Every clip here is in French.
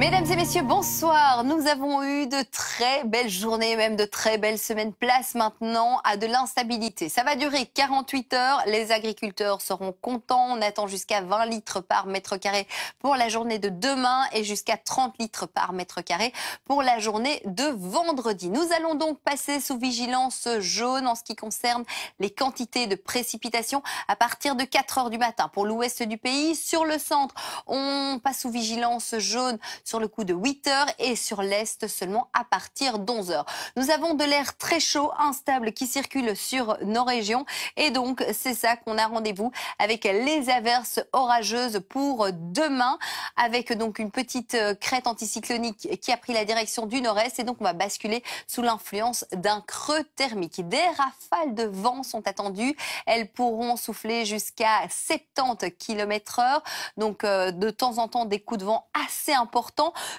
Mesdames et messieurs, bonsoir. Nous avons eu de très belles journées, même de très belles semaines. Place maintenant à de l'instabilité. Ça va durer 48 heures. Les agriculteurs seront contents. On attend jusqu'à 20 litres par mètre carré pour la journée de demain et jusqu'à 30 litres par mètre carré pour la journée de vendredi. Nous allons donc passer sous vigilance jaune en ce qui concerne les quantités de précipitations à partir de 4 heures du matin pour l'ouest du pays. Sur le centre, on passe sous vigilance jaune sur le coup de 8 heures et sur l'Est seulement à partir d'11 heures. Nous avons de l'air très chaud, instable qui circule sur nos régions et donc c'est ça qu'on a rendez-vous avec les averses orageuses pour demain avec donc une petite euh, crête anticyclonique qui a pris la direction du nord-est et donc on va basculer sous l'influence d'un creux thermique. Des rafales de vent sont attendues. Elles pourront souffler jusqu'à 70 km h Donc euh, de temps en temps des coups de vent assez importants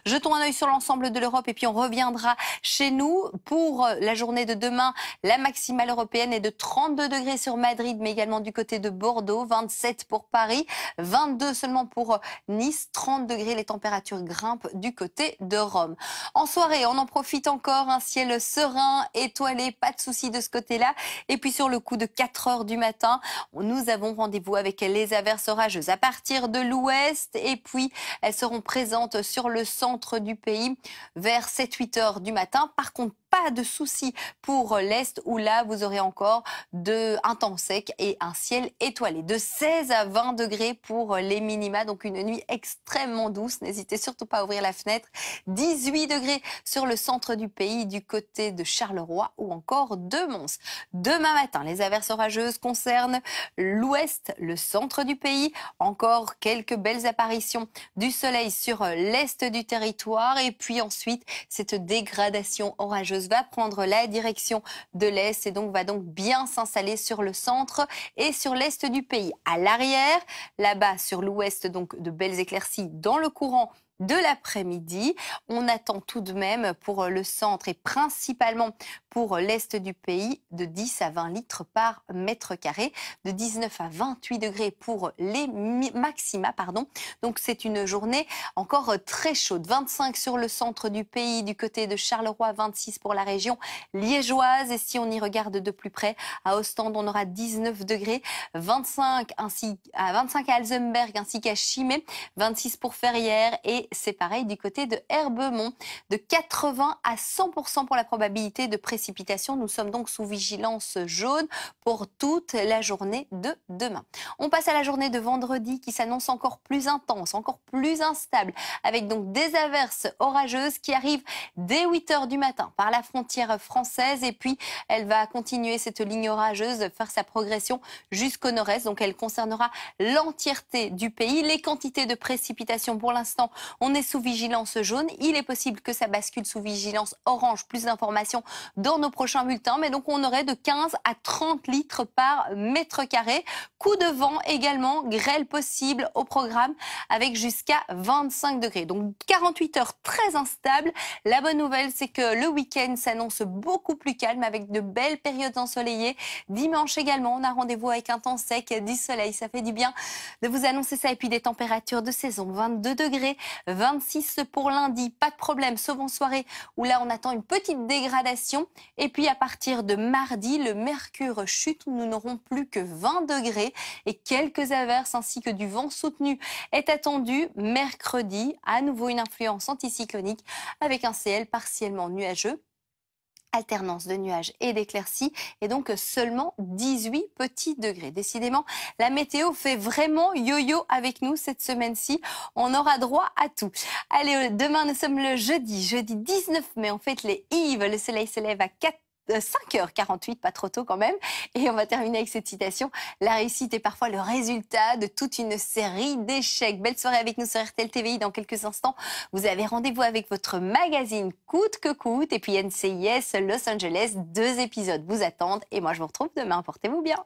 Jetons un œil sur l'ensemble de l'Europe et puis on reviendra chez nous pour euh, la journée de demain. La maximale européenne est de 32 degrés sur Madrid, mais également du côté de Bordeaux, 27 pour Paris, 22 seulement pour euh, Nice, 30 degrés. Les températures grimpent du côté de Rome. En soirée, on en profite encore. Un ciel serein, étoilé, pas de souci de ce côté-là. Et puis sur le coup de 4 heures du matin, nous avons rendez-vous avec les averses orageuses à partir de l'ouest. Et puis elles seront présentes sur le centre du pays vers 7-8 heures du matin. Par contre, pas de souci pour l'Est où là, vous aurez encore de, un temps sec et un ciel étoilé. De 16 à 20 degrés pour les minima, donc une nuit extrêmement douce. N'hésitez surtout pas à ouvrir la fenêtre. 18 degrés sur le centre du pays, du côté de Charleroi ou encore de Mons. Demain matin, les averses orageuses concernent l'ouest, le centre du pays. Encore quelques belles apparitions du soleil sur l'est du territoire. Et puis ensuite, cette dégradation orageuse va prendre la direction de l'est et donc va donc bien s'installer sur le centre et sur l'est du pays. À l'arrière, là-bas sur l'ouest, donc de belles éclaircies dans le courant de l'après-midi. On attend tout de même pour euh, le centre et principalement pour euh, l'est du pays de 10 à 20 litres par mètre carré, de 19 à 28 degrés pour les maxima. Pardon. Donc c'est une journée encore euh, très chaude. 25 sur le centre du pays, du côté de Charleroi, 26 pour la région liégeoise. Et si on y regarde de plus près, à Ostende, on aura 19 degrés, 25 ainsi à 25 à Alzenberg ainsi qu'à Chimay, 26 pour Ferrières et c'est pareil du côté de Herbemont. De 80 à 100% pour la probabilité de précipitation. Nous sommes donc sous vigilance jaune pour toute la journée de demain. On passe à la journée de vendredi qui s'annonce encore plus intense, encore plus instable, avec donc des averses orageuses qui arrivent dès 8 heures du matin par la frontière française. Et puis, elle va continuer cette ligne orageuse, faire sa progression jusqu'au nord-est. Donc, elle concernera l'entièreté du pays. Les quantités de précipitations, pour l'instant, on est sous vigilance jaune. Il est possible que ça bascule sous vigilance orange. Plus d'informations dans nos prochains bulletins. Mais donc, on aurait de 15 à 30 litres par mètre carré. Coup de vent également, grêle possible au programme avec jusqu'à 25 degrés. Donc, 48 heures très instables. La bonne nouvelle, c'est que le week-end s'annonce beaucoup plus calme avec de belles périodes ensoleillées. Dimanche également, on a rendez-vous avec un temps sec, du soleil. Ça fait du bien de vous annoncer ça. Et puis des températures de saison, 22 degrés 26 pour lundi, pas de problème, sauf en soirée où là on attend une petite dégradation. Et puis à partir de mardi, le mercure chute, nous n'aurons plus que 20 degrés et quelques averses ainsi que du vent soutenu est attendu mercredi. À nouveau une influence anticyclonique avec un ciel partiellement nuageux alternance de nuages et d'éclaircies et donc seulement 18 petits degrés. Décidément, la météo fait vraiment yo-yo avec nous cette semaine-ci. On aura droit à tout. Allez, euh, demain, nous sommes le jeudi, jeudi 19 mai. En fait, les Yves. Le soleil se lève à 4 5h48, euh, pas trop tôt quand même. Et on va terminer avec cette citation. La réussite est parfois le résultat de toute une série d'échecs. Belle soirée avec nous sur RTL TVI dans quelques instants. Vous avez rendez-vous avec votre magazine Coûte que coûte et puis NCIS Los Angeles. Deux épisodes vous attendent et moi je vous retrouve demain. Portez-vous bien.